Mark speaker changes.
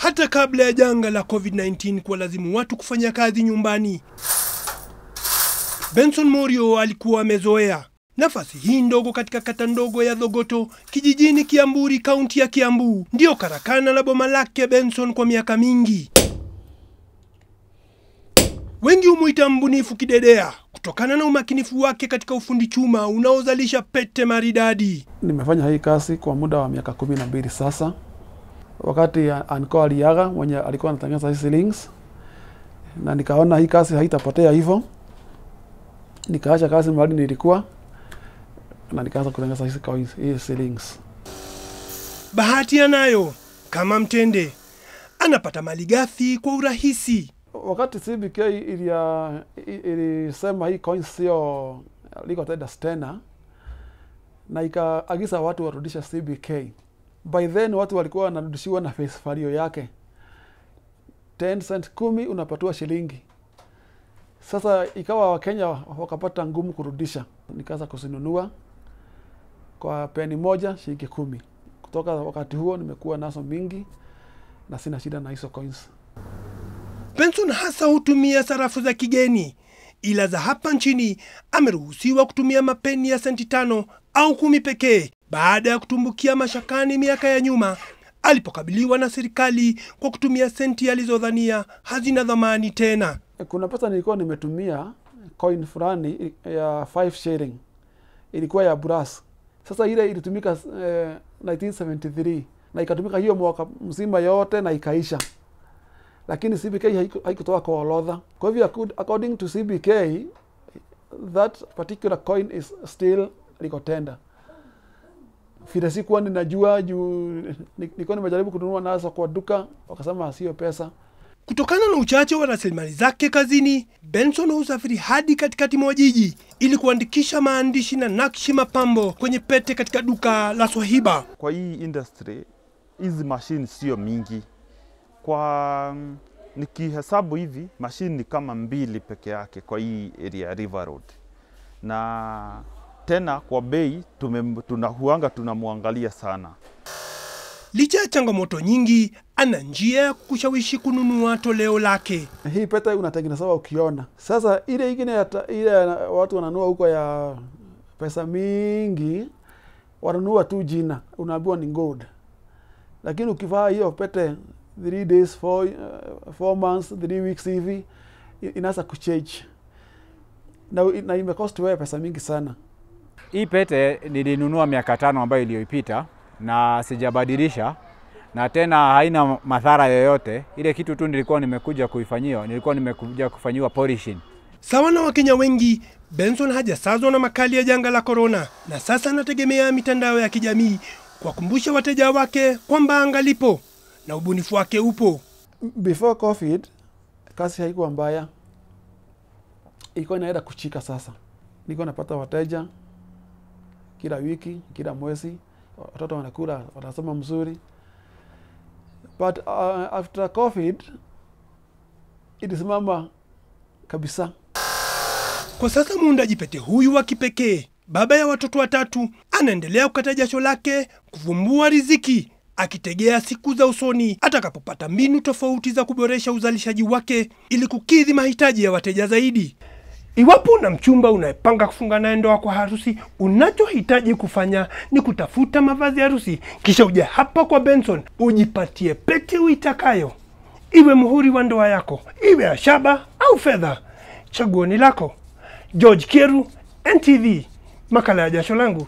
Speaker 1: hata kabla ya janga la COVID-19 lazimu watu kufanya kazi nyumbani. Benson Morio alikuwa amezoea nafasi hii ndogo katika kata ndogo ya Dhogoto kijijini Kiamburi, kaunti ya Kiambu, ndiyo karakana la boma lake Benson kwa miaka mingi. Wengi humuita mbunifu kidedea kutokana na umakinifu wake katika ufundi chuma unaozalisha pete maridadi.
Speaker 2: Nimefanya hii kazi kwa muda wa miaka kumi na mbili sasa wakati Anko aliaga mwenye alikuwa anatangaza hizi links, na nikaona hii kazi haitapotea hivyo, nikaacha kazi mahali nilikuwa na nikaanza kutangaza hizi coins, hizi links.
Speaker 1: Bahati anayo kama Mtende, anapata mali gafi kwa urahisi. Wakati CBK ilia
Speaker 2: ilisema hii coins sio liko tena, na ikaagiza watu warudisha CBK by then watu walikuwa wanarudishiwa na face value yake 10 cent kumi unapatiwa shilingi. Sasa ikawa Wakenya wakapata ngumu kurudisha, nikaanza kuzinunua kwa peni moja shilingi kumi. Kutoka wakati huo nimekuwa nazo mingi na sina shida
Speaker 1: na hizo coins. Benson hasa hutumia sarafu za kigeni, ila za hapa nchini ameruhusiwa kutumia mapeni ya senti tano au kumi pekee baada ya kutumbukia mashakani miaka ya nyuma alipokabiliwa na serikali kwa kutumia senti alizodhania hazina dhamani tena. Kuna pesa nilikuwa nimetumia
Speaker 2: coin fulani eh, ya five sharing, ilikuwa ya brass. Sasa ile ilitumika eh, 1973 na ikatumika hiyo mwaka mzima yote na ikaisha, lakini CBK haikutoa kwa orodha. Kwa hivyo according to CBK that particular coin is still liko tender fira sikuwa ninajua juu nikuwa nimejaribu kununua nasa kwa duka, wakasema
Speaker 1: sio pesa. Kutokana na uchache wa rasilimali zake kazini, Benson husafiri hadi katikati mwa jiji ili kuandikisha maandishi na nakshi mapambo kwenye pete katika duka la Swahiba.
Speaker 2: Kwa hii industry hizi mashini sio mingi, kwa mm, nikihesabu hivi mashini ni kama mbili peke yake kwa hii
Speaker 1: area River Road na tena kwa bei tunahuanga tunamwangalia sana. Licha ya changamoto nyingi, ana njia ya kushawishi kununua toleo lake. Hii pete unatengenezewa ukiona. Sasa ile ingine
Speaker 2: ile watu wananua huko ya pesa mingi, wananua tu jina, unaambiwa ni gold, lakini ukivaa hiyo pete 3 days 4 uh, months 3 weeks hivi inaanza kuchange na, na imekost wewe pesa mingi sana.
Speaker 1: Hii pete nilinunua miaka tano ambayo iliyopita na sijabadilisha na tena haina madhara yoyote. Ile kitu tu nilikuwa nimekuja kuifanyiwa, nilikuwa nimekuja kufanyiwa polishing. Sawa na Wakenya wengi, Benson hajasazwa na makali ya janga la korona, na sasa anategemea mitandao ya kijamii kuwakumbusha wateja wake kwamba angalipo na ubunifu wake upo.
Speaker 2: Before COVID kazi haikuwa
Speaker 1: mbaya, ilikuwa
Speaker 2: inaenda kuchika. Sasa nilikuwa napata wateja kila wiki, kila mwezi, watoto wanakula, wanasoma mzuri. But uh, after COVID ilisimama
Speaker 1: kabisa. Kwa sasa muundaji pete huyu wa kipekee, baba ya watoto watatu, anaendelea kukata jasho lake kuvumbua riziki akitegea siku za usoni atakapopata mbinu tofauti za kuboresha uzalishaji wake ili kukidhi mahitaji ya wateja zaidi. Iwapo una mchumba unayepanga kufunga naye ndoa kwa harusi, unachohitaji kufanya ni kutafuta mavazi ya harusi, kisha uje hapa kwa Benson ujipatie pete uitakayo, iwe muhuri wa ndoa yako, iwe ya shaba au fedha. Chaguo ni lako. George Kieru, NTV, makala ya jasho langu.